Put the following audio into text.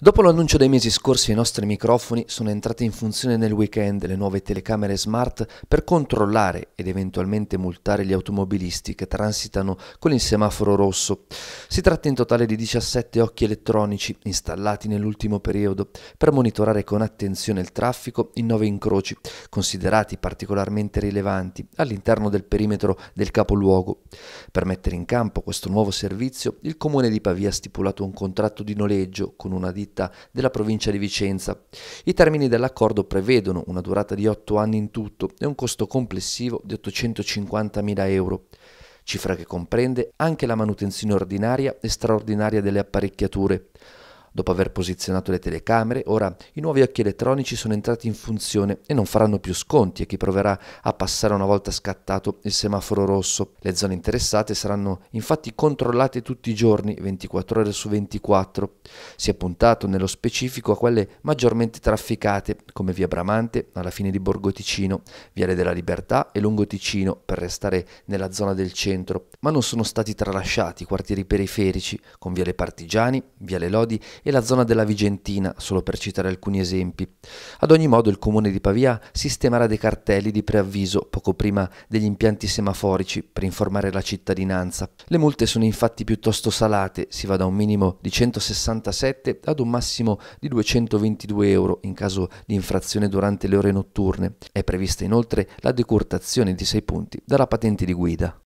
Dopo l'annuncio dei mesi scorsi i nostri microfoni sono entrati in funzione nel weekend le nuove telecamere smart per controllare ed eventualmente multare gli automobilisti che transitano con il semaforo rosso. Si tratta in totale di 17 occhi elettronici installati nell'ultimo periodo per monitorare con attenzione il traffico in nove incroci, considerati particolarmente rilevanti all'interno del perimetro del capoluogo. Per mettere in campo questo nuovo servizio il comune di Pavia ha stipulato un contratto di noleggio con una ditta città della provincia di Vicenza. I termini dell'accordo prevedono una durata di 8 anni in tutto e un costo complessivo di 850.000 euro cifra che comprende anche la manutenzione ordinaria e straordinaria delle apparecchiature. Dopo aver posizionato le telecamere, ora i nuovi occhi elettronici sono entrati in funzione e non faranno più sconti a chi proverà a passare una volta scattato il semaforo rosso. Le zone interessate saranno infatti controllate tutti i giorni, 24 ore su 24. Si è puntato nello specifico a quelle maggiormente trafficate, come via Bramante, alla fine di Borgo Ticino, Viale della Libertà e Lungo Ticino, per restare nella zona del centro, ma non sono stati tralasciati quartieri periferici, con Viale Partigiani, Viale Lodi e la zona della Vigentina, solo per citare alcuni esempi. Ad ogni modo il comune di Pavia sistemerà dei cartelli di preavviso poco prima degli impianti semaforici per informare la cittadinanza. Le multe sono infatti piuttosto salate, si va da un minimo di 167 ad un massimo di 222 euro in caso di infrazione durante le ore notturne. È prevista inoltre la decurtazione di 6 punti dalla patente di guida.